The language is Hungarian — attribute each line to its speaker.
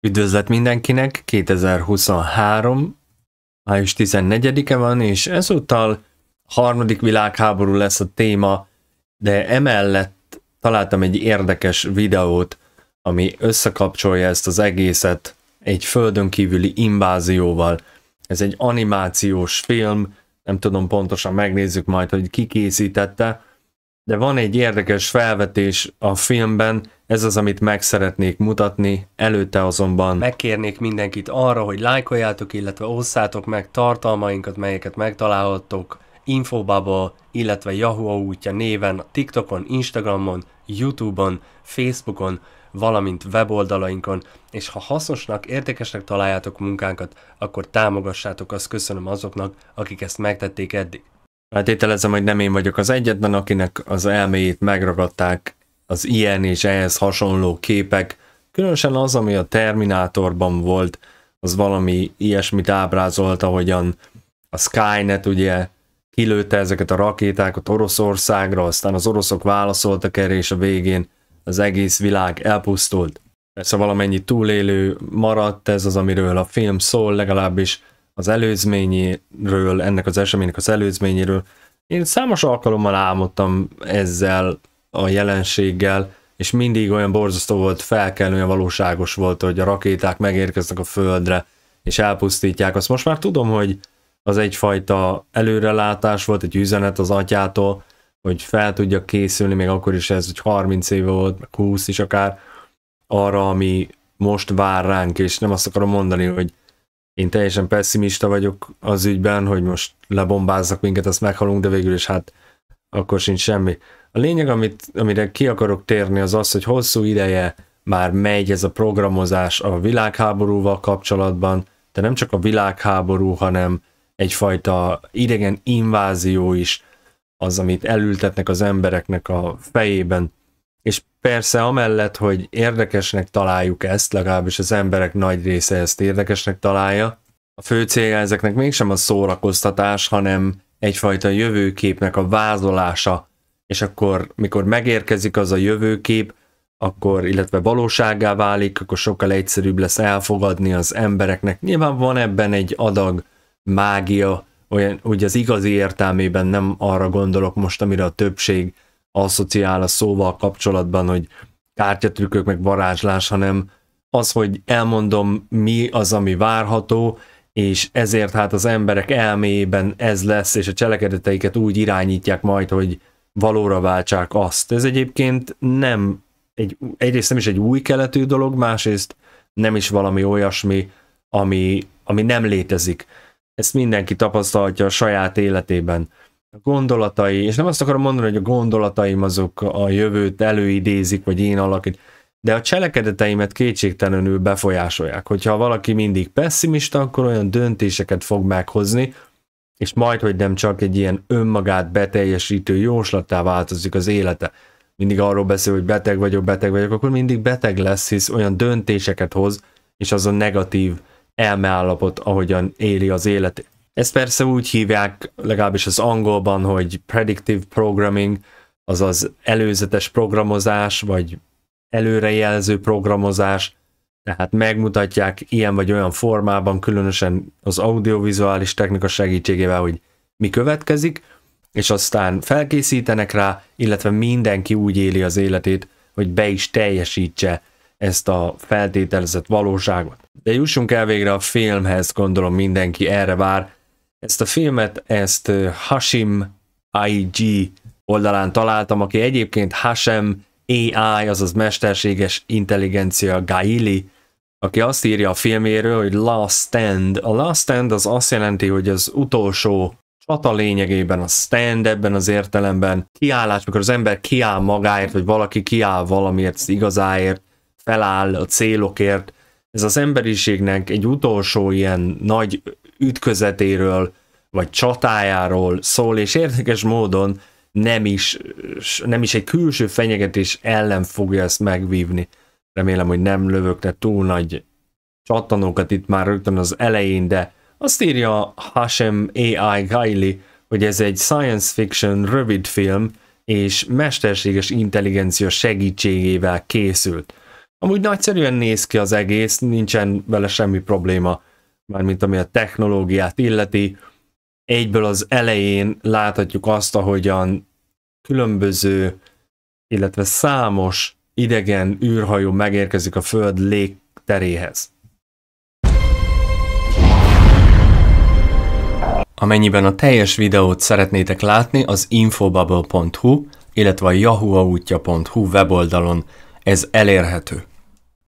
Speaker 1: Üdvözlet mindenkinek, 2023. május 14-e van, és ezúttal harmadik világháború lesz a téma, de emellett találtam egy érdekes videót, ami összekapcsolja ezt az egészet egy földön kívüli invázióval. Ez egy animációs film, nem tudom pontosan, megnézzük majd, hogy ki készítette, de van egy érdekes felvetés a filmben, ez az, amit meg szeretnék mutatni, előtte azonban megkérnék mindenkit arra, hogy lájkoljátok, illetve osszátok meg tartalmainkat, melyeket megtalálhattok Infobubble, illetve Yahoo útja néven, TikTokon, Instagramon, Youtube-on, Facebookon, valamint weboldalainkon, és ha hasznosnak, értékesnek találjátok munkánkat, akkor támogassátok, azt köszönöm azoknak, akik ezt megtették eddig. Feltételezem, hogy nem én vagyok az egyetlen, akinek az elméjét megragadták az ilyen és ehhez hasonló képek, különösen az, ami a Terminátorban volt, az valami ilyesmit ábrázolt, ahogyan a Skynet ugye kilőtte ezeket a rakétákat Oroszországra, aztán az oroszok válaszoltak erre, és a végén az egész világ elpusztult. Persze valamennyi túlélő maradt, ez az, amiről a film szól, legalábbis az előzményéről, ennek az eseménynek az előzményéről. Én számos alkalommal álmodtam ezzel a jelenséggel, és mindig olyan borzasztó volt, olyan valóságos volt, hogy a rakéták megérkeznek a földre, és elpusztítják. Azt most már tudom, hogy az egyfajta előrelátás volt, egy üzenet az atyától, hogy fel tudja készülni, még akkor is ez, hogy 30 éve volt, meg 20 is akár, arra, ami most vár ránk, és nem azt akarom mondani, hogy én teljesen pessimista vagyok az ügyben, hogy most lebombázzak minket, azt meghalunk, de végül is hát akkor sincs semmi. A lényeg, amit, amire ki akarok térni, az az, hogy hosszú ideje már megy ez a programozás a világháborúval kapcsolatban, de nem csak a világháború, hanem egyfajta idegen invázió is az, amit elültetnek az embereknek a fejében. És persze amellett, hogy érdekesnek találjuk ezt, legalábbis az emberek nagy része ezt érdekesnek találja, a fő célja ezeknek mégsem a szórakoztatás, hanem egyfajta jövőképnek a vázolása és akkor mikor megérkezik az a jövőkép, akkor, illetve valóságá válik, akkor sokkal egyszerűbb lesz elfogadni az embereknek. Nyilván van ebben egy adag mágia, olyan, hogy az igazi értelmében nem arra gondolok most, amire a többség asszociál a szóval kapcsolatban, hogy kártyatrükkök meg varázslás, hanem az, hogy elmondom mi az, ami várható, és ezért hát az emberek elméjében ez lesz, és a cselekedeteiket úgy irányítják majd, hogy valóra váltsák azt. Ez egyébként nem, egy, egyrészt nem is egy új keletű dolog, másrészt nem is valami olyasmi, ami, ami nem létezik. Ezt mindenki tapasztalhatja a saját életében. A gondolatai, és nem azt akarom mondani, hogy a gondolataim azok a jövőt előidézik, vagy én alakít, de a cselekedeteimet kétségtelenül befolyásolják. Hogyha valaki mindig pessimista, akkor olyan döntéseket fog meghozni, és majd, hogy nem csak egy ilyen önmagát beteljesítő jóslattá változik az élete. Mindig arról beszél, hogy beteg vagyok, beteg vagyok, akkor mindig beteg lesz, hisz olyan döntéseket hoz, és az a negatív elmeállapot, ahogyan éli az életét. Ezt persze úgy hívják, legalábbis az angolban, hogy predictive programming, azaz előzetes programozás, vagy előrejelző programozás, tehát megmutatják ilyen vagy olyan formában, különösen az audiovizuális technika segítségével, hogy mi következik, és aztán felkészítenek rá, illetve mindenki úgy éli az életét, hogy be is teljesítse ezt a feltételezett valóságot. De jussunk el végre a filmhez, gondolom mindenki erre vár. Ezt a filmet, ezt Hashim IG oldalán találtam, aki egyébként Hashem AI, azaz mesterséges intelligencia Gaili aki azt írja a filméről, hogy Last Stand. A Last Stand az azt jelenti, hogy az utolsó csata lényegében, a stand ebben az értelemben, kiállás, mikor az ember kiáll magáért, vagy valaki kiáll valamiért, az igazáért, feláll a célokért. Ez az emberiségnek egy utolsó ilyen nagy ütközetéről, vagy csatájáról szól, és érdekes módon nem is, nem is egy külső fenyegetés ellen fogja ezt megvívni. Remélem, hogy nem lövök le túl nagy csattanókat itt már rögtön az elején, de azt írja Hashem A.I. Gaili, hogy ez egy science fiction rövid film, és mesterséges intelligencia segítségével készült. Amúgy nagyszerűen néz ki az egész, nincsen vele semmi probléma, mármint ami a technológiát illeti. Egyből az elején láthatjuk azt, ahogyan különböző, illetve számos idegen űrhajó megérkezik a Föld légteréhez. Amennyiben a teljes videót szeretnétek látni, az infobubble.hu, illetve a yahooautja.hu weboldalon ez elérhető.